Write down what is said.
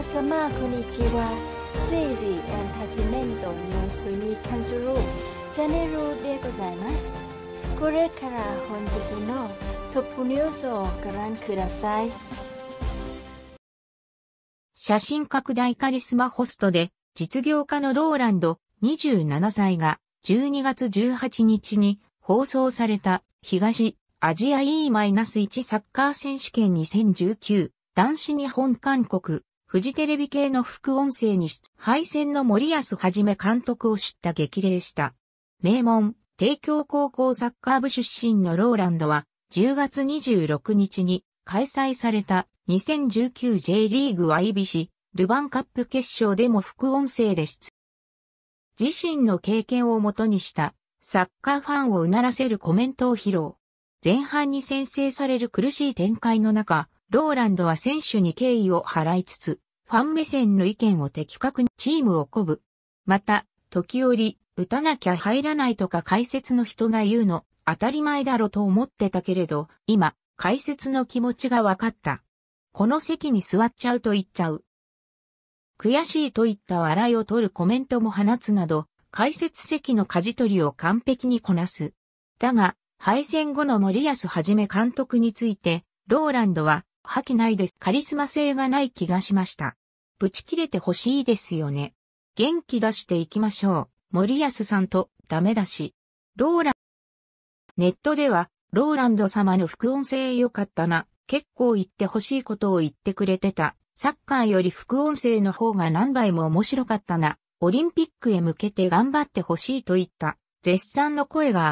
皆様こんにちは政治エンターテイメントニュースに関するチャンネルでございますこれから本日のトップニュースをご覧ください写真拡大カリスマホストで実業家のローランド27歳が12月18日に放送された東アジア E-1 サッカー選手権2019男子日本韓国フジテレビ系の副音声に出、敗戦の森安はじめ監督を知った激励した。名門、帝京高校サッカー部出身のローランドは、10月26日に開催された 2019J リーグワイビシ、ルヴァンカップ決勝でも副音声で出。自身の経験をもとにした、サッカーファンをうならせるコメントを披露。前半に先制される苦しい展開の中、ローランドは選手に敬意を払いつつ、ファン目線の意見を的確にチームを鼓舞。また、時折、打たなきゃ入らないとか解説の人が言うの、当たり前だろと思ってたけれど、今、解説の気持ちが分かった。この席に座っちゃうと言っちゃう。悔しいといった笑いを取るコメントも放つなど、解説席の舵取りを完璧にこなす。だが、敗戦後の森安はじめ監督について、ローランドは覇気ないです。カリスマ性がない気がしました。ぶち切れてほしいですよね。元気出していきましょう。森安さんとダメだし。ローラン、ネットでは、ローランド様の副音声良かったな。結構言ってほしいことを言ってくれてた。サッカーより副音声の方が何倍も面白かったな。オリンピックへ向けて頑張ってほしいといった絶賛の声が